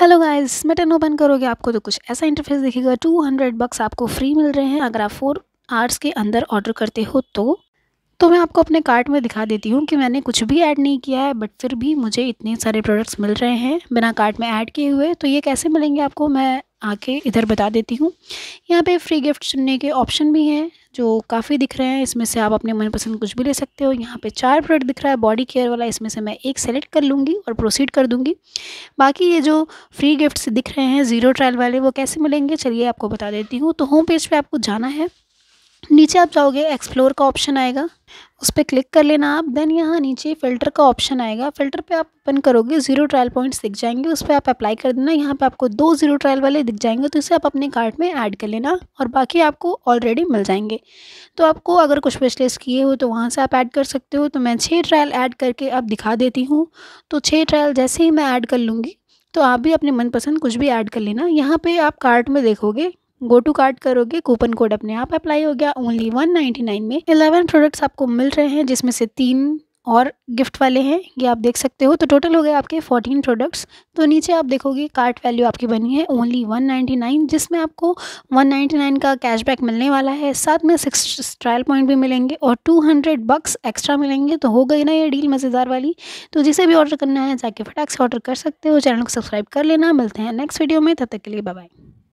hello guys इसमें टेन open करोगे आपको तो कुछ ऐसा इंटरफेस दिखेगा टू हंड्रेड बक्स आपको फ्री मिल रहे हैं अगर आप फोर आवर्स के अंदर ऑर्डर करते हो तो तो मैं आपको अपने कार्ट में दिखा देती हूँ कि मैंने कुछ भी ऐड नहीं किया है बट फिर भी मुझे इतने सारे प्रोडक्ट्स मिल रहे हैं बिना कार्ट में ऐड किए हुए तो ये कैसे मिलेंगे आपको मैं आके इधर बता देती हूँ यहाँ पे फ्री गिफ्ट चुनने के ऑप्शन भी हैं जो काफ़ी दिख रहे हैं इसमें से आप अपने मनपसंद कुछ भी ले सकते हो यहाँ पे चार प्रोडक्ट दिख रहा है बॉडी केयर वाला इसमें से मैं एक सेलेक्ट कर लूँगी और प्रोसीड कर दूँगी बाकी ये जो फ्री गिफ्ट्स दिख रहे हैं ज़ीरो ट्रायल वाले वो कैसे मिलेंगे चलिए आपको बता देती हूँ तो होम पेज पर पे आपको जाना है नीचे आप जाओगे एक्सप्लोर का ऑप्शन आएगा उस पर क्लिक कर लेना आप देन यहाँ नीचे फ़िल्टर का ऑप्शन आएगा फ़िल्टर पे आप ओपन करोगे ज़ीरो ट्रायल पॉइंट्स दिख जाएंगे उस पर आप अप्लाई कर देना यहाँ पे आपको दो ज़ीरो ट्रायल वाले दिख जाएंगे तो इसे आप अपने कार्ट में ऐड कर लेना और बाकी आपको ऑलरेडी मिल जाएंगे तो आपको अगर कुछ विशलेस किए हो तो वहाँ से आप ऐड कर सकते हो तो मैं छः ट्रायल ऐड करके आप दिखा देती हूँ तो छः ट्रायल जैसे ही मैं ऐड कर लूँगी तो आप भी अपने मनपसंद कुछ भी ऐड कर लेना यहाँ पे आप कार्ट में देखोगे गो टू कार्ड करोगे कूपन कोड अपने आप अप्लाई हो गया ओनली वन नाइनटी नाइन में इलेवन प्रोडक्ट्स आपको मिल रहे हैं जिसमें से तीन और गिफ्ट वाले हैं ये आप देख सकते हो तो टोटल हो गए आपके 14 प्रोडक्ट्स तो नीचे आप देखोगे कार्ट वैल्यू आपकी बनी है ओनली 199 जिसमें आपको 199 का कैशबैक मिलने वाला है साथ में सिक्स ट्रायल पॉइंट भी मिलेंगे और 200 बक्स एक्स्ट्रा मिलेंगे तो हो गई ना ये डील मज़ेदार वाली तो जिसे भी ऑर्डर करना है जाके फटाक से ऑर्डर कर सकते हो चैनल को सब्सक्राइब कर लेना मिलते हैं नेक्स्ट वीडियो में तब तक के लिए बाय